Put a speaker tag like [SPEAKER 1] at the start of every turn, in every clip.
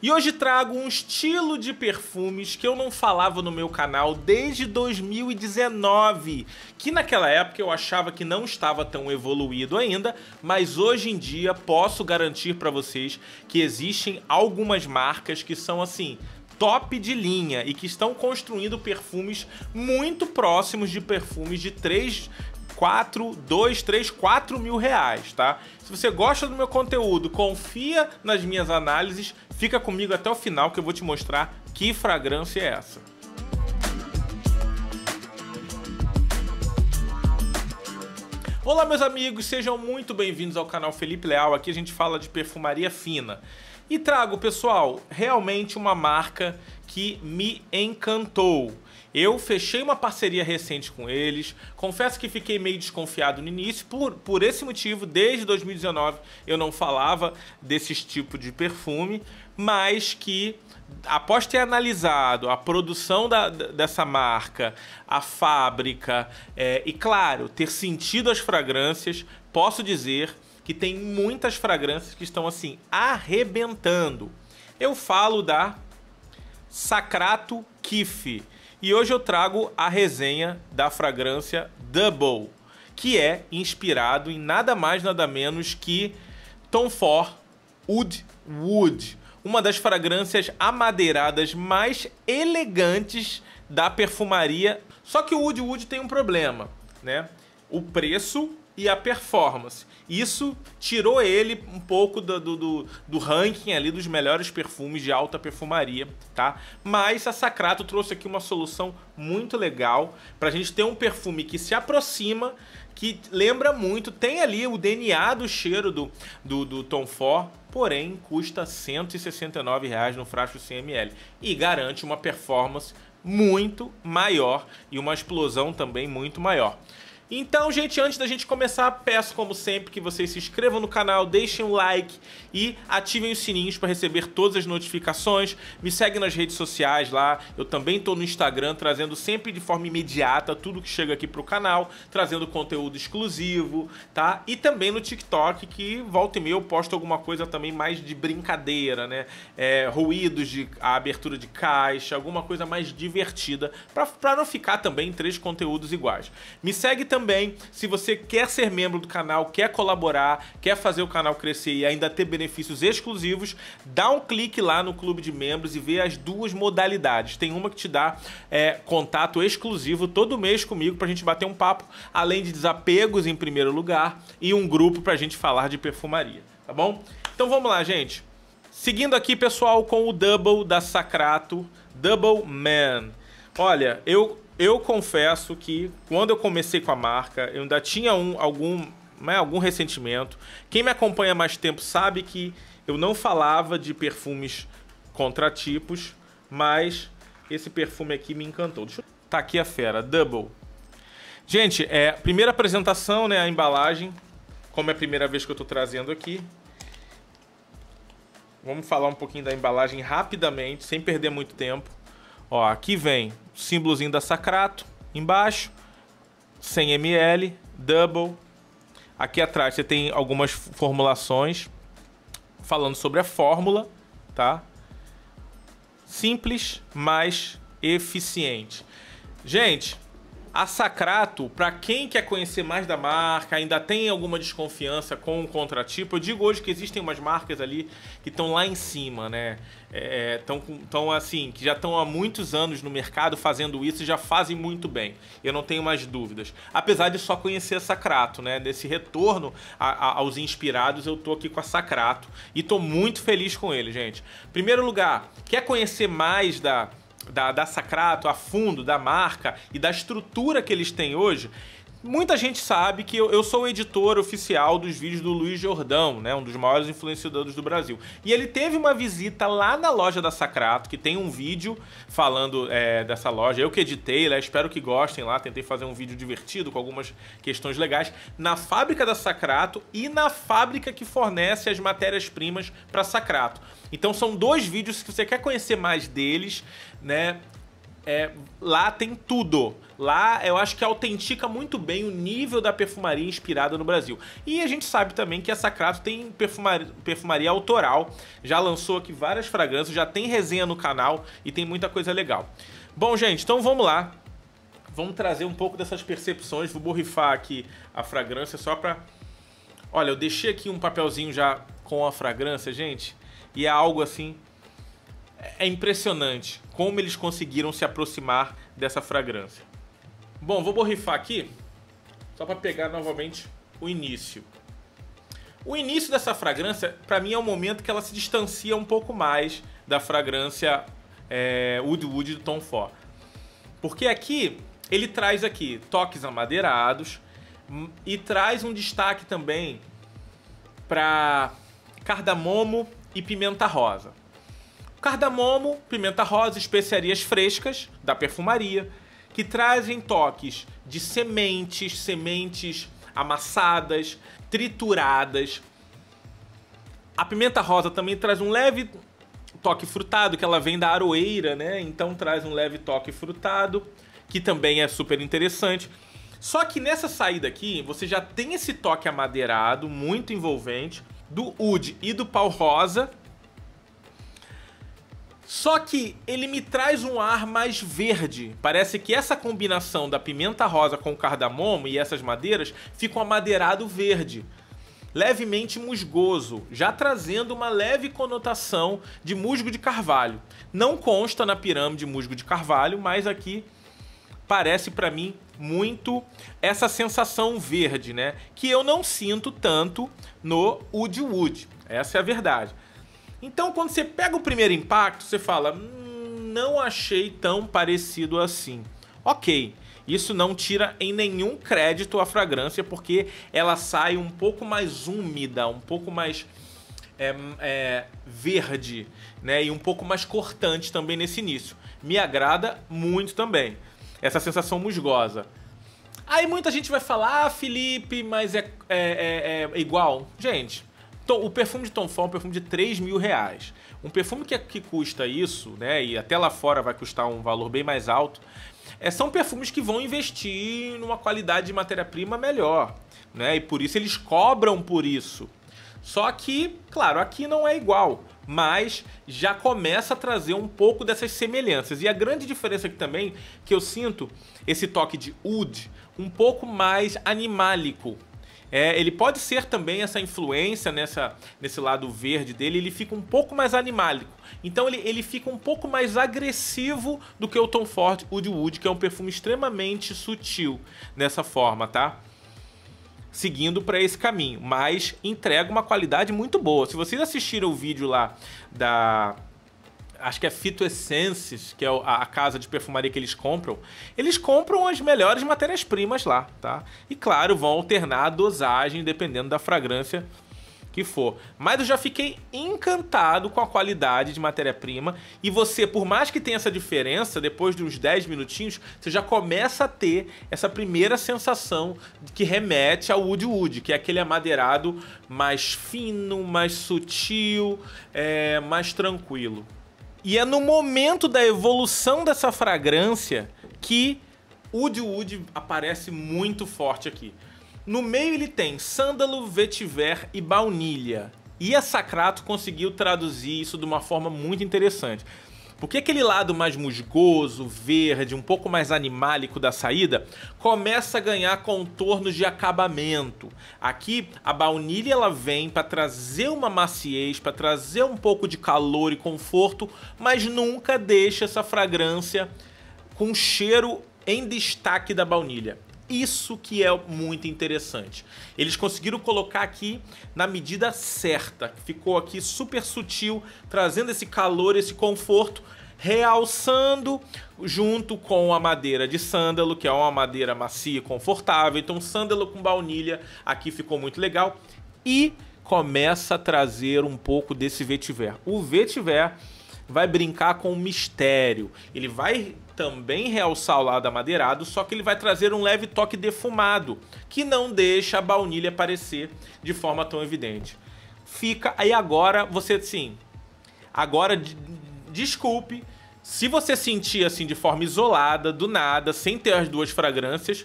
[SPEAKER 1] E hoje trago um estilo de perfumes que eu não falava no meu canal desde 2019, que naquela época eu achava que não estava tão evoluído ainda, mas hoje em dia posso garantir para vocês que existem algumas marcas que são assim, top de linha e que estão construindo perfumes muito próximos de perfumes de três 4, 2, 3, 4 mil reais, tá? Se você gosta do meu conteúdo, confia nas minhas análises, fica comigo até o final que eu vou te mostrar que fragrância é essa. Olá, meus amigos, sejam muito bem-vindos ao canal Felipe Leal. Aqui a gente fala de perfumaria fina. E trago, pessoal, realmente uma marca que me encantou. Eu fechei uma parceria recente com eles. Confesso que fiquei meio desconfiado no início. Por, por esse motivo, desde 2019 eu não falava desses tipos de perfume, mas que após ter analisado a produção da, dessa marca, a fábrica é, e, claro, ter sentido as fragrâncias, posso dizer que tem muitas fragrâncias que estão assim arrebentando. Eu falo da Sacrato Kiff e hoje eu trago a resenha da fragrância Double, que é inspirado em nada mais nada menos que Tom Ford Wood Wood, uma das fragrâncias amadeiradas mais elegantes da perfumaria. Só que o Wood Wood tem um problema, né? O preço e a performance. Isso tirou ele um pouco do, do, do, ranking ali dos melhores perfumes de alta perfumaria, tá? Mas a Sacrato trouxe aqui uma solução muito legal para a gente ter um perfume que se aproxima, que lembra muito, tem ali o DNA do cheiro do, do, do Tom Ford, porém custa R$ 169,00 no frasco 100ml e garante uma performance muito maior e uma explosão também muito maior. Então, gente, antes da gente começar, peço como sempre que vocês se inscrevam no canal, deixem um like e ativem os sininhos para receber todas as notificações. Me segue nas redes sociais lá. Eu também estou no Instagram trazendo sempre de forma imediata tudo que chega aqui para o canal, trazendo conteúdo exclusivo, tá? E também no TikTok que volta e meia eu posto alguma coisa também mais de brincadeira, né? É, ruídos de abertura de caixa, alguma coisa mais divertida para não ficar também em três conteúdos iguais. Me segue também também, se você quer ser membro do canal, quer colaborar, quer fazer o canal crescer e ainda ter benefícios exclusivos, dá um clique lá no clube de membros e vê as duas modalidades. Tem uma que te dá é, contato exclusivo todo mês comigo para a gente bater um papo, além de desapegos em primeiro lugar e um grupo para a gente falar de perfumaria, tá bom? Então vamos lá, gente. Seguindo aqui, pessoal, com o Double da Sacrato, Double Man. Olha, eu eu confesso que quando eu comecei com a marca, eu ainda tinha um, algum, né, algum ressentimento. Quem me acompanha mais tempo sabe que eu não falava de perfumes contratipos, mas esse perfume aqui me encantou. Deixa eu... Tá aqui a fera, Double. Gente, é primeira apresentação, né, a embalagem, como é a primeira vez que eu tô trazendo aqui. Vamos falar um pouquinho da embalagem rapidamente, sem perder muito tempo. Ó, aqui vem o símbolozinho da Sacrato, embaixo, 100 ml, double. Aqui atrás você tem algumas formulações falando sobre a fórmula, tá? Simples, mas eficiente. Gente, a Sacrato, para quem quer conhecer mais da marca, ainda tem alguma desconfiança com o contratipo, eu digo hoje que existem umas marcas ali que estão lá em cima, né? Estão é, é assim, que já estão há muitos anos no mercado fazendo isso e já fazem muito bem. Eu não tenho mais dúvidas. Apesar de só conhecer a Sacrato, né? Desse retorno a, a, aos inspirados, eu tô aqui com a Sacrato e tô muito feliz com ele, gente. Primeiro lugar, quer conhecer mais da da, da Sacrato a fundo, da marca e da estrutura que eles têm hoje, Muita gente sabe que eu, eu, sou o editor oficial dos vídeos do Luiz Jordão, né? Um dos maiores influenciadores do Brasil. E ele teve uma visita lá na loja da Sacrato, que tem um vídeo falando é, dessa loja. Eu que editei, né? Espero que gostem lá. Tentei fazer um vídeo divertido com algumas questões legais. Na fábrica da Sacrato e na fábrica que fornece as matérias-primas para Sacrato. Então são dois vídeos, se você quer conhecer mais deles, né? É, lá tem tudo. Lá eu acho que autentica muito bem o nível da perfumaria inspirada no Brasil. E a gente sabe também que a Sacrato tem perfumaria, perfumaria autoral, já lançou aqui várias fragrâncias, já tem resenha no canal e tem muita coisa legal. Bom, gente, então vamos lá. Vamos trazer um pouco dessas percepções. Vou borrifar aqui a fragrância só pra. Olha, eu deixei aqui um papelzinho já com a fragrância, gente. E é algo assim é impressionante como eles conseguiram se aproximar dessa fragrância. Bom, vou borrifar aqui só para pegar novamente o início. O início dessa fragrância, para mim, é o momento que ela se distancia um pouco mais da fragrância é, Woodwood do Tom Ford. Porque aqui ele traz aqui toques amadeirados hum, e traz um destaque também para cardamomo e pimenta rosa. Cardamomo, pimenta rosa, especiarias frescas da perfumaria, que trazem toques de sementes, sementes amassadas, trituradas. A pimenta rosa também traz um leve toque frutado, que ela vem da aroeira, né? Então traz um leve toque frutado, que também é super interessante. Só que nessa saída aqui, você já tem esse toque amadeirado, muito envolvente, do Oud e do pau rosa, só que ele me traz um ar mais verde. Parece que essa combinação da pimenta rosa com o cardamomo e essas madeiras fica um amadeirado verde. Levemente musgoso, já trazendo uma leve conotação de musgo de carvalho. Não consta na pirâmide musgo de carvalho, mas aqui parece para mim muito essa sensação verde, né? Que eu não sinto tanto no Wood Wood. Essa é a verdade. Então, quando você pega o primeiro impacto, você fala: hum, não achei tão parecido assim. Ok, isso não tira em nenhum crédito a fragrância, porque ela sai um pouco mais úmida, um pouco mais é, é, verde, né? E um pouco mais cortante também nesse início. Me agrada muito também. Essa sensação musgosa. Aí muita gente vai falar, ah, Felipe, mas é, é, é, é igual. Gente, Tom, o perfume de Tom Ford é um perfume de 3 mil reais. Um perfume que, que custa isso, né? E até lá fora vai custar um valor bem mais alto. É, são perfumes que vão investir numa qualidade de matéria-prima melhor, né? E por isso eles cobram por isso. Só que, claro, aqui não é igual, mas já começa a trazer um pouco dessas semelhanças. E a grande diferença aqui também que eu sinto esse toque de oud um pouco mais animálico, é, ele pode ser também essa influência nessa, nesse lado verde dele, ele fica um pouco mais animálico. Então ele, ele fica um pouco mais agressivo do que o Tom Ford Wood Wood, que é um perfume extremamente sutil nessa forma, tá? seguindo para esse caminho, mas entrega uma qualidade muito boa. Se vocês assistirem o vídeo lá da acho que é Fito Essences, que é a casa de perfumaria que eles compram, eles compram as melhores matérias-primas lá, tá? E claro, vão alternar a dosagem dependendo da fragrância que for. Mas eu já fiquei encantado com a qualidade de matéria-prima e você, por mais que tenha essa diferença, depois de uns 10 minutinhos, você já começa a ter essa primeira sensação que remete ao woody Wood, que é aquele amadeirado mais fino, mais sutil, é, mais tranquilo. E é no momento da evolução dessa fragrância que de Wood aparece muito forte aqui. No meio ele tem sândalo, vetiver e baunilha. E a Sacrato conseguiu traduzir isso de uma forma muito interessante. Porque aquele lado mais musgoso, verde, um pouco mais animálico da saída, começa a ganhar contornos de acabamento. Aqui a baunilha ela vem para trazer uma maciez, para trazer um pouco de calor e conforto, mas nunca deixa essa fragrância com cheiro em destaque da baunilha. Isso que é muito interessante. Eles conseguiram colocar aqui na medida certa, ficou aqui super sutil, trazendo esse calor, esse conforto, realçando junto com a madeira de sândalo, que é uma madeira macia e confortável. Então, sândalo com baunilha aqui ficou muito legal e começa a trazer um pouco desse vetiver. O vetiver vai brincar com o mistério. Ele vai também realçar o lado amadeirado, só que ele vai trazer um leve toque defumado, que não deixa a baunilha aparecer de forma tão evidente. Fica aí agora você assim, agora desculpe, se você sentir assim de forma isolada, do nada, sem ter as duas fragrâncias,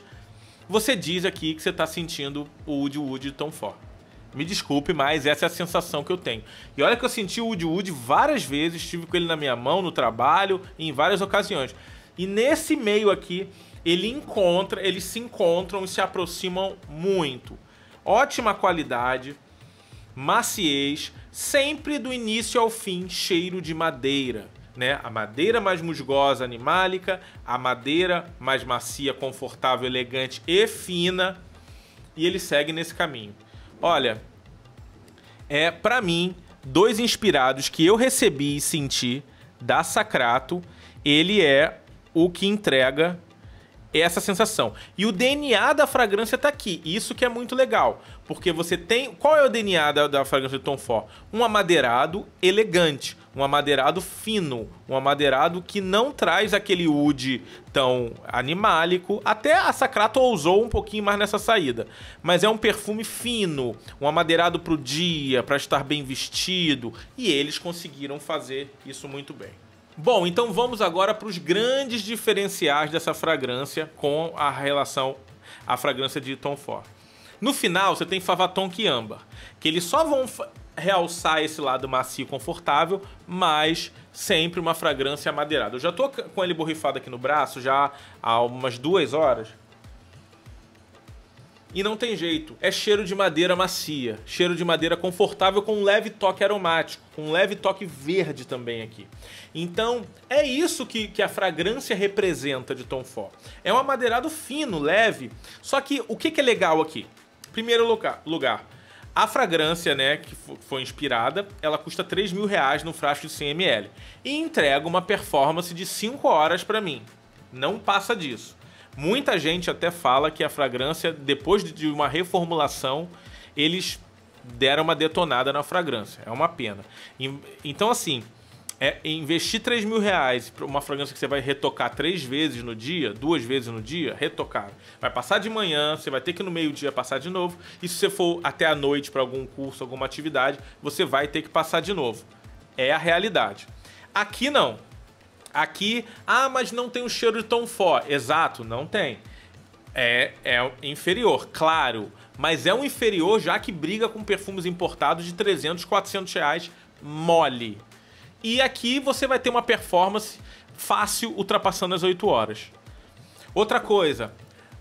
[SPEAKER 1] você diz aqui que você está sentindo o Woody Woody tão forte. Me desculpe, mas essa é a sensação que eu tenho. E olha que eu senti o Woody Woody várias vezes, estive com ele na minha mão, no trabalho, em várias ocasiões. E nesse meio aqui, ele encontra, eles se encontram e se aproximam muito. Ótima qualidade, maciez, sempre do início ao fim, cheiro de madeira. Né? A madeira mais musgosa, animálica, a madeira mais macia, confortável, elegante e fina. E ele segue nesse caminho. Olha, é para mim dois inspirados que eu recebi e senti da Sacrato. Ele é o que entrega essa sensação. E o DNA da fragrância tá aqui. Isso que é muito legal. Porque você tem. Qual é o DNA da, da fragrância de Tom Ford? Um amadeirado elegante. Um amadeirado fino. Um amadeirado que não traz aquele oud tão animálico. Até a Sacrato ousou um pouquinho mais nessa saída. Mas é um perfume fino. Um amadeirado pro dia, para estar bem vestido. E eles conseguiram fazer isso muito bem. Bom, então vamos agora para os grandes diferenciais dessa fragrância com a relação à fragrância de Tom Ford. No final, você tem Favaton que Âmbar, que eles só vão realçar esse lado macio e confortável, mas sempre uma fragrância amadeirada. Eu já estou com ele borrifado aqui no braço já há umas duas horas. E não tem jeito, é cheiro de madeira macia, cheiro de madeira confortável com um leve toque aromático, com um leve toque verde também aqui. Então é isso que, que a fragrância representa de Tom Ford. É um amadeirado fino, leve, só que o que, que é legal aqui? Primeiro lugar, lugar a fragrância, né, que foi inspirada, ela custa 3 mil reais no frasco de 100 ml e entrega uma performance de 5 horas para mim. Não passa disso. Muita gente até fala que a fragrância, depois de uma reformulação, eles deram uma detonada na fragrância. É uma pena. Então, assim, é investir 3 mil reais para uma fragrância que você vai retocar três vezes no dia, duas vezes no dia, retocar. Vai passar de manhã, você vai ter que no meio-dia passar de novo. E se você for até a noite para algum curso, alguma atividade, você vai ter que passar de novo. É a realidade. Aqui não. Aqui, ah, mas não tem o cheiro de tom Ford. Exato, não tem. É, é inferior, claro. Mas é um inferior já que briga com perfumes importados de 300, 400 reais mole. E aqui você vai ter uma performance fácil ultrapassando as 8 horas. Outra coisa,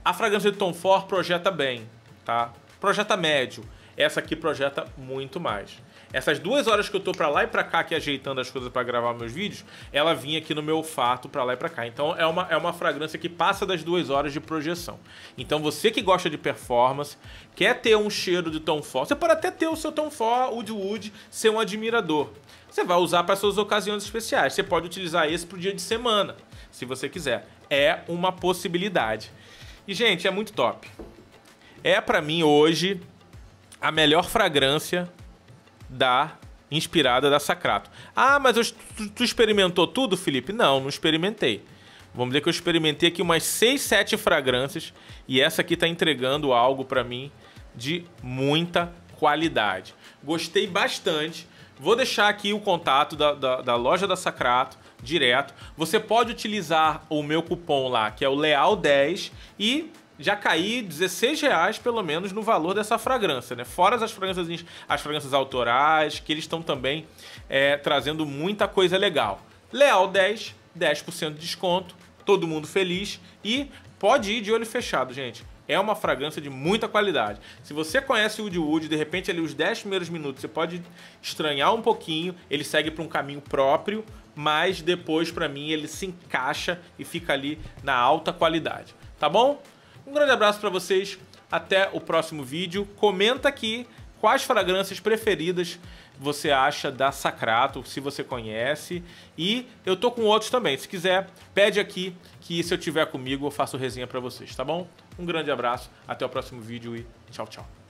[SPEAKER 1] a fragrância de Tom Ford projeta bem, tá? Projeta médio. Essa aqui projeta muito mais. Essas duas horas que eu tô pra lá e pra cá aqui ajeitando as coisas para gravar meus vídeos, ela vinha aqui no meu olfato pra lá e pra cá. Então é uma, é uma fragrância que passa das duas horas de projeção. Então você que gosta de performance, quer ter um cheiro de Tom Ford, você pode até ter o seu Tom Ford Wood, ser um admirador. Você vai usar para suas ocasiões especiais. Você pode utilizar esse pro dia de semana, se você quiser. É uma possibilidade. E gente, é muito top. É para mim hoje a melhor fragrância da inspirada da Sacrato. Ah, mas eu, tu, tu, experimentou tudo, Felipe? Não, não experimentei. Vamos dizer que eu experimentei aqui umas 6, 7 fragrâncias e essa aqui está entregando algo para mim de muita qualidade. Gostei bastante. Vou deixar aqui o contato da, da, da loja da Sacrato direto. Você pode utilizar o meu cupom lá, que é o Leal10 e já caí 16 reais pelo menos no valor dessa fragrância, né? Fora as fragrâncias, as fragrâncias autorais, que eles estão também é, trazendo muita coisa legal. Leal 10, 10% de desconto, todo mundo feliz e pode ir de olho fechado, gente. É uma fragrância de muita qualidade. Se você conhece o Woodwood, de repente ali os 10 primeiros minutos você pode estranhar um pouquinho, ele segue para um caminho próprio, mas depois para mim ele se encaixa e fica ali na alta qualidade. Tá bom? Um grande abraço para vocês, até o próximo vídeo. Comenta aqui quais fragrâncias preferidas você acha da Sacrato, se você conhece. E eu tô com outros também. Se quiser, pede aqui que se eu tiver comigo eu faço resenha para vocês, tá bom? Um grande abraço, até o próximo vídeo e tchau, tchau.